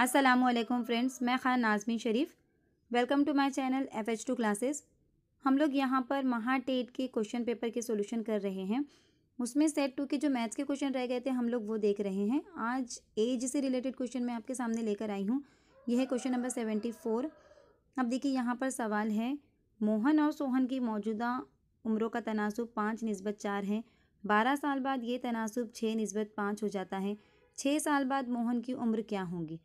Aslam friends मैं Khan Nazmi Sharif welcome to my channel F H two classes हम लोग यहाँ पर महा टेट के क्वेश्चन पेपर के सॉल्यूशन कर रहे हैं उसमें सेट टू के जो मैथ्स के क्वेश्चन रह गए थे हम लोग वो देख रहे हैं आज एज से रिलेटेड क्वेश्चन मैं आपके सामने लेकर आई हूँ यह है क्वेश्चन नंबर सेवेंटी फोर अब देखिए यहाँ पर सवाल है मोहन और सोहन की मौजूदा उम्रों का तनासब पाँच नस्बत चार है बारह साल बाद ये तनासब छः नस्बत पाँच हो जाता है छः साल बाद मोहन की उम्र क्या होगी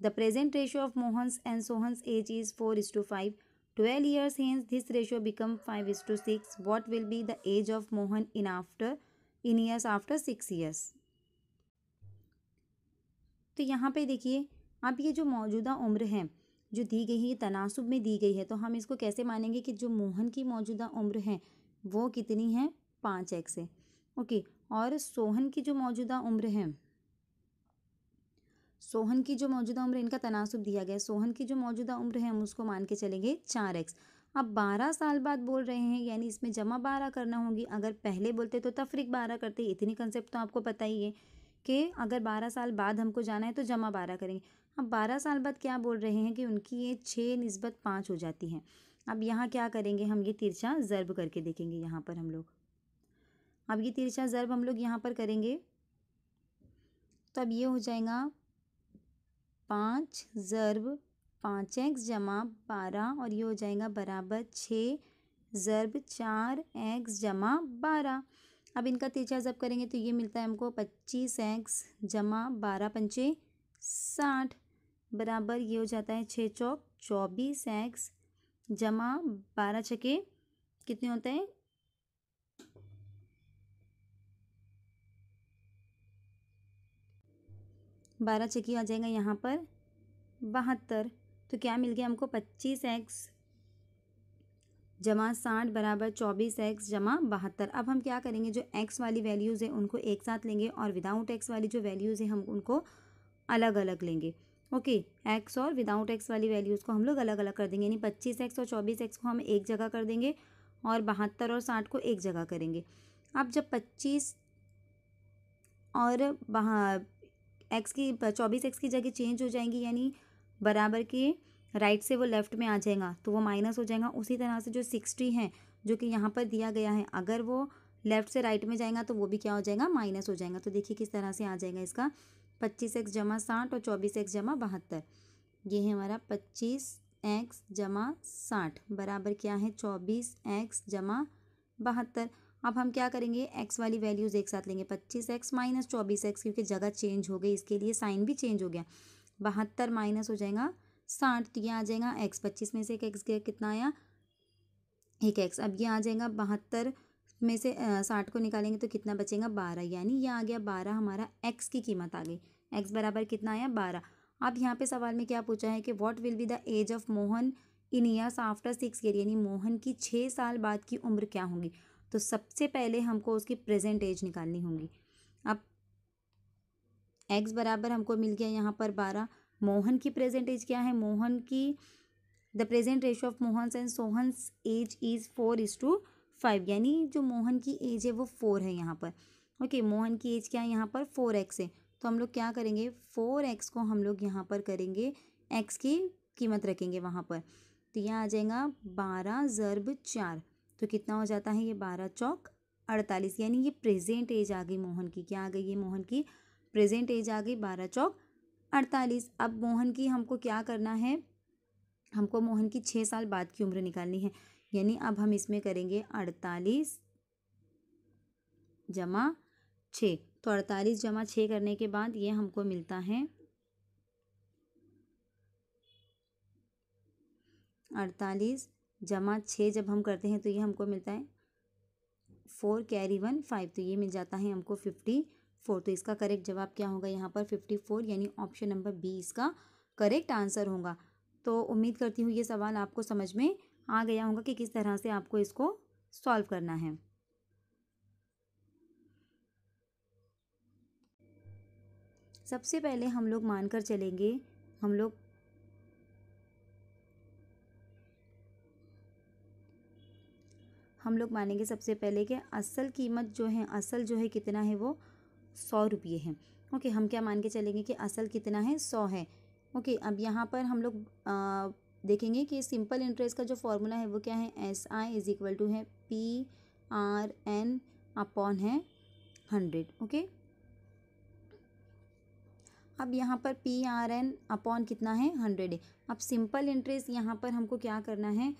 The present ratio of Mohan's and Sohan's age is 4 is to 5. 12 years hence this ratio become 5 is to 6. What will be the age of Mohan in after in years after 6 years? तो यहाँ पे देखिए आप ये जो मौजूदा उम्र है जो दी गई है तनासब में दी गई है तो हम इसको कैसे मानेंगे कि जो मोहन की मौजूदा उम्र है वो कितनी है पाँच एक्स है ओके और सोहन की जो मौजूदा उम्र है सोहन की जो मौजूदा उम्र इनका तनासब दिया गया सोहन की जो मौजूदा उम्र है हम उसको मान के चलेंगे चार एक्स अब बारह साल बाद बोल रहे हैं यानी इसमें जमा बारह करना होगी अगर पहले बोलते तो तफरीक बारह करते इतनी कंसेप्ट तो आपको पता ही है कि अगर बारह साल बाद हमको जाना है तो जमा बारह करेंगे अब बारह साल बाद क्या बोल रहे हैं कि उनकी ये छः नस्बत पाँच हो जाती है अब यहाँ क्या करेंगे हम ये तिरछा ज़र्ब करके देखेंगे यहाँ पर हम लोग अब ये तिरछा ज़र्ब हम लोग यहाँ पर करेंगे तो अब ये हो जाएगा पाँच ज़र्ब पाँच एक्स जमा बारह और ये हो जाएगा बराबर छः ज़र्ब चार एक्स जमा बारह अब इनका तिरछा जब करेंगे तो ये मिलता है हमको पच्चीस एक्स जमा बारह पंचे साठ बराबर ये हो जाता है छः चौक चौबीस एक्स जमा बारह छके कितने होते हैं बारह चक्की आ जाएगा यहाँ पर बहत्तर तो क्या मिल गया हमको पच्चीस एक्स जमा साठ बराबर चौबीस एक्स जमा बहत्तर अब हम क्या करेंगे जो एक्स वाली वैल्यूज़ है उनको एक साथ लेंगे और विदाउट एक्स वाली जो वैल्यूज़ है हम उनको अलग अलग लेंगे ओके एक्स और विदाउट एक्स वाली वैल्यूज़ को हम लोग अलग अलग कर देंगे यानी पच्चीस एक्स और चौबीस एक्स को हम एक जगह कर देंगे और बहत्तर और साठ को एक जगह करेंगे अब जब पच्चीस और एक्स की चौबीस एक्स की जगह चेंज हो जाएंगी यानी बराबर के राइट से वो लेफ़्ट में आ जाएगा तो वो माइनस हो जाएगा उसी तरह से जो सिक्सटी है जो कि यहाँ पर दिया गया है अगर वो लेफ़्ट से राइट में जाएगा तो वो भी क्या हो जाएगा माइनस हो जाएगा तो देखिए किस तरह से आ जाएगा इसका पच्चीस एक्स जमा साठ और चौबीस एक्स जमा बहत्तर ये है हमारा पच्चीस एक्स जमा साठ बराबर क्या है चौबीस एक्स जमा बहत्तर अब हम क्या करेंगे एक्स वाली वैल्यूज़ एक साथ लेंगे पच्चीस एक्स माइनस चौबीस एक्स क्योंकि जगह चेंज हो गई इसके लिए साइन भी चेंज हो गया बहत्तर माइनस हो जाएगा साठ तो ये आ जाएगा एक्स पच्चीस में से एक एक्स गया कितना आया एक एक्स अब ये आ जाएगा बहत्तर में से साठ को निकालेंगे तो कितना बचेगा बारह यानी ये आ गया बारह हमारा एक्स की कीमत आ गई एक्स बराबर कितना आया बारह अब यहाँ पे सवाल में क्या पूछा है कि what will be the age of Mohan in years after six year यानी मोहन की छः साल बाद की उम्र क्या होगी तो सबसे पहले हमको उसकी प्रेजेंट एज निकालनी होगी अब एक्स बराबर हमको मिल गया यहाँ पर बारह मोहन की प्रेजेंट एज क्या है मोहन की the present ratio of Mohan and Sohan age is four is to five यानी जो मोहन की एज है वो फोर है यहाँ पर ओके okay, मोहन की एज क्या है यहाँ पर फोर एक्स है तो हम लोग क्या करेंगे फोर एक्स को हम लोग यहाँ पर करेंगे एक्स की कीमत रखेंगे वहाँ पर तो यह आ जाएगा बारह ज़रब चार तो कितना हो जाता है ये बारह चौक अड़तालीस यानी ये प्रेजेंट एज आ गई मोहन की क्या आ गई ये मोहन की प्रेजेंट एज आ गई बारह चौक अड़तालीस अब मोहन की हमको क्या करना है हमको मोहन की छः साल बाद की उम्र निकालनी है यानी अब हम इसमें करेंगे अड़तालीस जमा छः तो अड़तालीस जमा छः करने के बाद ये हमको मिलता है अड़तालीस जमा छः जब हम करते हैं तो ये हमको मिलता है फोर कैरी वन फाइव तो ये मिल जाता है हमको फिफ्टी फोर तो इसका करेक्ट जवाब क्या होगा यहाँ पर फिफ्टी फोर यानी ऑप्शन नंबर बी इसका करेक्ट आंसर होगा तो उम्मीद करती हूँ ये सवाल आपको समझ में आ गया होगा कि किस तरह से आपको इसको सॉल्व करना है सबसे पहले हम लोग मानकर चलेंगे हम लोग हम लोग मानेंगे सबसे पहले कि असल कीमत जो है असल जो है कितना है वो सौ रुपये है ओके हम क्या मान के चलेंगे कि असल कितना है सौ है ओके अब यहाँ पर हम लोग देखेंगे कि सिंपल इंटरेस्ट का जो फॉर्मूला है वो क्या है S I is equal to है पी आर एन अपॉन है हंड्रेड ओके अब यहाँ पर पी आर एन अपॉन कितना है हंड्रेड है अब सिंपल इंटरेस्ट यहाँ पर हमको क्या करना है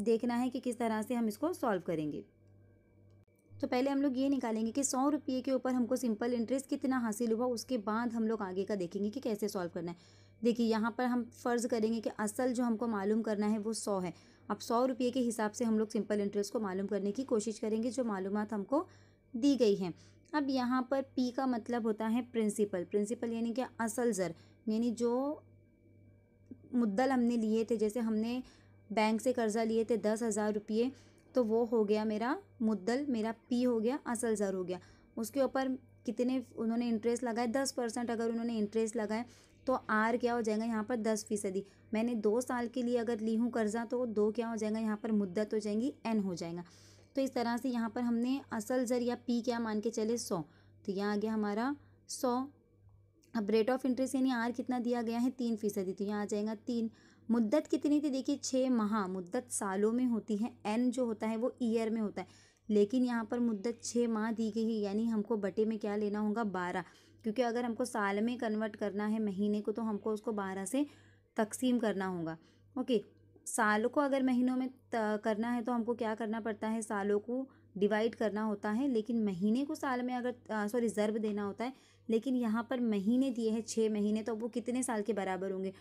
देखना है कि किस तरह से हम इसको सॉल्व करेंगे तो पहले हम लोग ये निकालेंगे कि सौ रुपये के ऊपर हमको सिंपल इंटरेस्ट कितना हासिल हुआ उसके बाद हम लोग आगे का देखेंगे कि कैसे सॉल्व करना है देखिए यहाँ पर हम फ़र्ज़ करेंगे कि असल जो हमको मालूम करना है वो सौ है अब सौ रुपये के हिसाब से हम लोग सिंपल इंटरेस्ट को मालूम करने की कोशिश करेंगे जो मालूम हमको दी गई हैं अब यहाँ पर पी का मतलब होता है प्रिंसिपल प्रिंसिपल यानी कि असल ज़र यानी जो मुद्दल हमने लिए थे जैसे हमने बैंक से कर्ज़ा लिए थे दस हज़ार रुपये तो वो हो गया मेरा मुद्दल मेरा पी हो गया असल ज़र हो गया उसके ऊपर कितने उन्होंने इंटरेस्ट लगाए दस परसेंट अगर उन्होंने इंटरेस्ट लगाए तो आर क्या हो जाएगा यहाँ पर दस फीसदी मैंने दो साल के लिए अगर ली हूँ कर्ज़ा तो दो क्या हो जाएगा यहाँ पर मुद्दत हो जाएगी एन हो जाएगा तो इस तरह से यहाँ पर हमने असल जर या पी क्या मान के चले सौ तो यहाँ आ गया हमारा सौ अब रेट ऑफ इंटरेस्ट यानी आर कितना दिया गया है तीन फीसदी तो यहाँ आ जाएगा तीन मुद्दत कितनी थी देखिए छः माह मुद्दत सालों में होती है एन जो होता है वो ईयर में होता है लेकिन यहाँ पर मुद्दत छः माह दी गई है यानी हमको बटे में क्या लेना होगा बारह क्योंकि अगर हमको साल में कन्वर्ट करना है महीने को तो हमको उसको बारह से तकसीम करना होगा ओके सालों को अगर महीनों में करना है तो हमको क्या करना पड़ता है सालों को डिवाइड करना होता है लेकिन महीने को साल में अगर सॉरी ज़र्ब देना होता है लेकिन यहाँ पर महीने दिए हैं छः महीने तो वो कितने साल के बराबर होंगे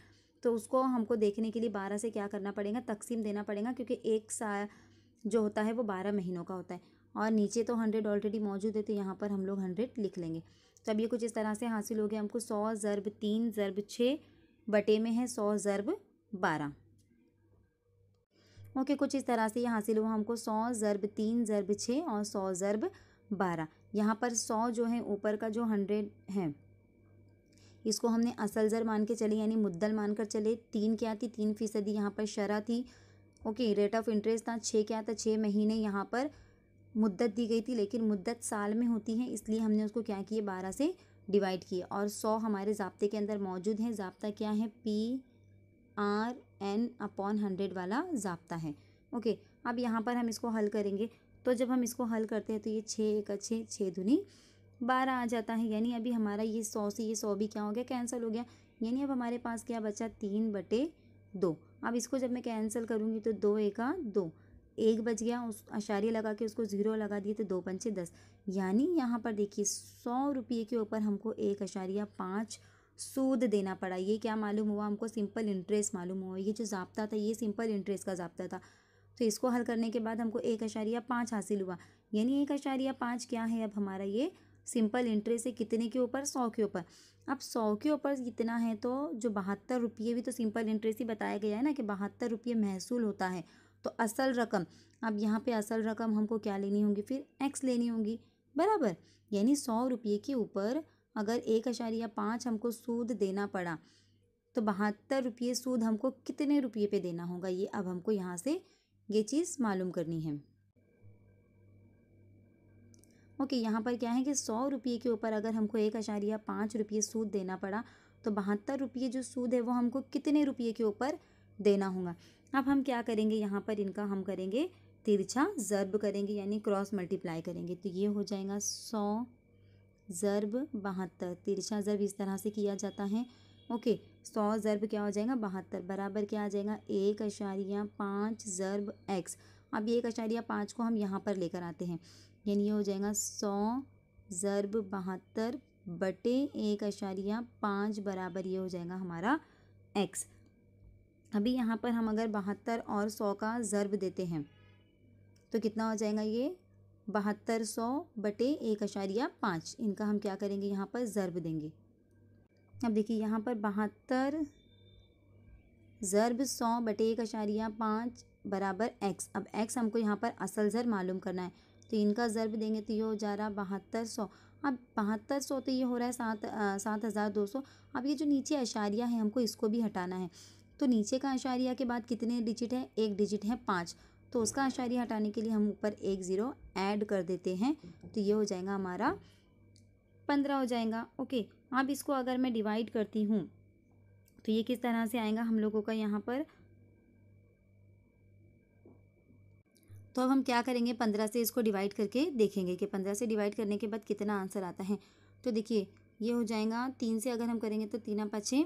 तो उसको हमको देखने के लिए बारह से क्या करना पड़ेगा तकसीम देना पड़ेगा क्योंकि एक सा जो होता है वो बारह महीनों का होता है और नीचे तो हंड्रेड ऑलरेडी मौजूद है तो यहाँ पर हम लोग हंड्रेड लिख लेंगे तो अब ये कुछ इस तरह से हासिल हो गया हमको सौ ज़रब तीन ज़रब छः बटे में है सौ ज़रब बारह ओके कुछ इस तरह से ये हासिल हुआ हमको सौ ज़रब तीन ज़रब छः और सौ ज़रब बारह यहाँ पर सौ जो है ऊपर का जो हंड्रेड है इसको हमने असल ज़र मान के चले यानी मुद्दल मानकर चले तीन क्या थी तीन फीसदी यहाँ पर शरा थी ओके रेट ऑफ इंटरेस्ट था छः क्या था छः महीने यहाँ पर मुद्दत दी गई थी लेकिन मुद्दत साल में होती है इसलिए हमने उसको क्या किए बारह से डिवाइड किए और सौ हमारे जबते के अंदर मौजूद हैं जबता क्या है P R N upon hundred वाला जबता है ओके अब यहाँ पर हम इसको हल करेंगे तो जब हम इसको हल करते हैं तो ये छः एक अच्छे छः धुनी बारह आ जाता है यानी अभी हमारा ये सौ से ये सौ भी क्या हो गया कैंसिल हो गया यानी अब हमारे पास क्या बचा तीन बटे दो अब इसको जब मैं कैंसिल करूँगी तो दो एका दो एक बच गया उस अशारे लगा के उसको ज़ीरो लगा दिए तो दो पंचे दस यानी यहाँ पर देखिए सौ रुपये के ऊपर हमको एक अशारिया पाँच सूद देना पड़ा ये क्या मालूम हुआ हमको सिंपल इंटरेस्ट मालूम हुआ ये जो जब्ता था ये सिंपल इंटरेस्ट का जबता था तो इसको हल करने के बाद हमको एक अशारिया पाँच हासिल हुआ यानी एक अशारिया पाँच क्या है अब हमारा ये सिंपल इंटरेस्ट है कितने के ऊपर सौ के ऊपर अब सौ के ऊपर कितना है तो जो बहत्तर रुपये भी तो सिंपल इंटरेस्ट ही बताया गया है ना कि बहत्तर रुपये महसूल होता है तो असल रकम अब यहाँ पे असल रकम हमको क्या लेनी होगी फिर एक्स लेनी होगी बराबर यानी सौ रुपये के ऊपर अगर एक अशारिया पाँच हमको सूद देना पड़ा तो बहत्तर रुपये सूद हमको कितने रुपये पे देना होगा ये अब हमको यहाँ से ये चीज़ मालूम करनी है ओके यहाँ पर क्या है कि सौ रुपये के ऊपर अगर हमको एक अशारिया पाँच रुपये सूद देना पड़ा तो बहत्तर रुपये जो सूद है वो हमको कितने रुपये के ऊपर देना होगा अब हम क्या करेंगे यहाँ पर इनका हम करेंगे तिरछा ज़र्ब करेंगे यानी क्रॉस मल्टीप्लाई करेंगे तो ये हो जाएगा सौ ज़र्ब बहत्तर तिरछा ज़र्ब इस तरह से किया जाता है ओके सौ ज़र्ब क्या हो जाएगा बहत्तर बराबर क्या आ जाएगा एक अशारिया पाँच ज़र्ब एक्स अब एक अशारिया पाँच को हम यहाँ पर लेकर आते हैं यानी ये हो जाएगा सौ ज़रब बहत्तर बटे एक अशारिया पाँच बराबर ये हो जाएगा हमारा एक्स अभी यहाँ पर हम अगर बहत्तर और सौ का ज़रब देते हैं तो कितना हो जाएगा ये बहत्तर सौ बटे एक अशारिया पाँच इनका हम क्या करेंगे यहाँ पर ज़रब देंगे अब देखिए यहाँ पर बहत्तर ज़रब सौ बटे एक अशारिया पाँच बराबर एक्स अब एक्स हमको यहाँ पर असल ज़र मालूम करना है तो इनका ज़रब देंगे तो ये हो जा रहा बहत्तर सौ अब बहत्तर सौ तो ये हो रहा है सात सात हज़ार दो सौ अब ये जो नीचे अशारिया है हमको इसको भी हटाना है तो नीचे का अशारिया के बाद कितने डिजिट हैं एक डिजिट है पाँच तो उसका अशारिया हटाने के लिए हम ऊपर एक ज़ीरो ऐड कर देते हैं तो ये हो जाएगा हमारा पंद्रह हो जाएगा ओके अब इसको अगर मैं डिवाइड करती हूँ तो ये किस तरह से आएगा हम लोगों का यहाँ पर तो अब हम क्या करेंगे पंद्रह से इसको डिवाइड करके देखेंगे कि पंद्रह से डिवाइड करने के बाद कितना आंसर आता है तो देखिए ये हो जाएगा तीन से अगर हम करेंगे तो तीन पाँचे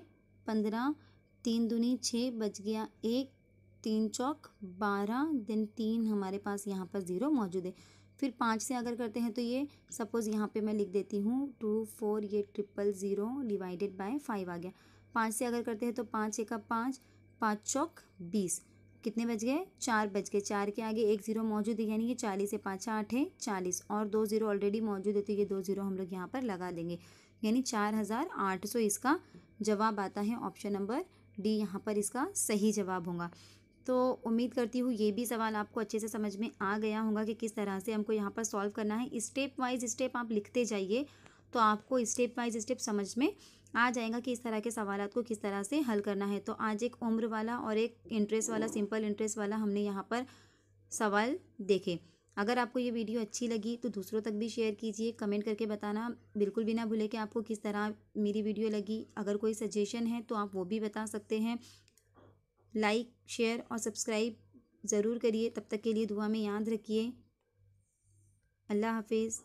पंद्रह तीन दूनी छः बच गया एक तीन चौक बारह दिन तीन हमारे पास यहाँ पर ज़ीरो मौजूद है फिर पाँच से अगर करते हैं तो ये सपोज़ यहाँ पे मैं लिख देती हूँ टू फोर ये triple zero divided by five आ गया पाँच से अगर करते हैं तो पाँच एक पाँच पाँच चौक बीस कितने बज गए चार बज गए चार के आगे एक ज़ीरो मौजूद है यानी कि चालीस से पाँच आठ है चालीस और दो ज़ीरो ऑलरेडी मौजूद है तो ये दो ज़ीरो हम लोग यहाँ पर लगा देंगे यानी चार हज़ार आठ सौ इसका जवाब आता है ऑप्शन नंबर डी यहाँ पर इसका सही जवाब होगा तो उम्मीद करती हूँ ये भी सवाल आपको अच्छे से समझ में आ गया होगा कि किस तरह से हमको यहाँ पर सॉल्व करना है स्टेप वाइज स्टेप आप लिखते जाइए तो आपको स्टेप वाइज स्टेप समझ में आ जाएगा कि इस तरह के सवाल को किस तरह से हल करना है तो आज एक उम्र वाला और एक इंटरेस्ट वाला सिंपल इंटरेस्ट वाला हमने यहाँ पर सवाल देखे अगर आपको ये वीडियो अच्छी लगी तो दूसरों तक भी शेयर कीजिए कमेंट करके बताना बिल्कुल भी ना भूलें कि आपको किस तरह मेरी वीडियो लगी अगर कोई सजेशन है तो आप वो भी बता सकते हैं लाइक शेयर और सब्सक्राइब ज़रूर करिए तब तक के लिए दुआ में याद रखिए अल्लाह हाफिज़